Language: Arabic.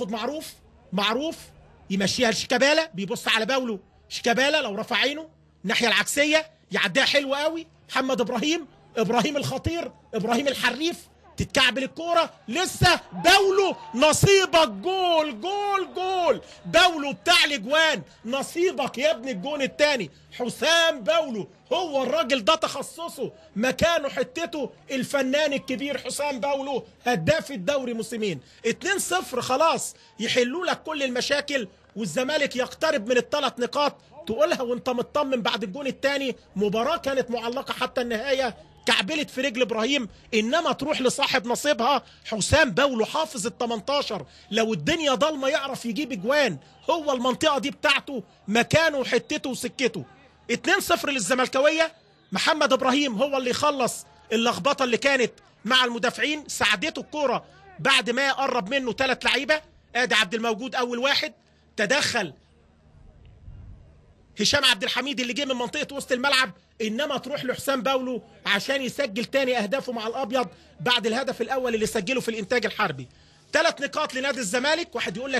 خد معروف معروف يمشيها لشيكابالا بيبص على باولو شيكابالا لو رفع عينه الناحيه العكسيه يعديها حلو قوي محمد ابراهيم ابراهيم الخطير ابراهيم الحريف تتكعبل الكوره لسه باولو نصيبك جول جول جول باولو بتاع الاجوان نصيبك يا ابن الجون الثاني حسام باولو هو الراجل ده تخصصه مكانه حتته الفنان الكبير حسام باولو هداف الدوري موسمين 2-0 خلاص يحلوا لك كل المشاكل والزمالك يقترب من الثلاث نقاط تقولها وانت مطمن بعد الجون الثاني مباراه كانت معلقه حتى النهايه كعبلت في رجل ابراهيم انما تروح لصاحب نصيبها حسام باولو حافظ ال 18 لو الدنيا ضلمه يعرف يجيب اجوان هو المنطقه دي بتاعته مكانه وحتته وسكته 2-0 للزملكاويه محمد ابراهيم هو اللي يخلص اللخبطه اللي كانت مع المدافعين ساعدته الكوره بعد ما قرب منه ثلاث لعيبه ادي عبد الموجود اول واحد تدخل هشام عبد الحميد اللي جه من منطقه وسط الملعب انما تروح لحسام باولو عشان يسجل تاني اهدافه مع الابيض بعد الهدف الاول اللي سجله في الانتاج الحربي ثلاث نقاط لنادي الزمالك واحد يقول لك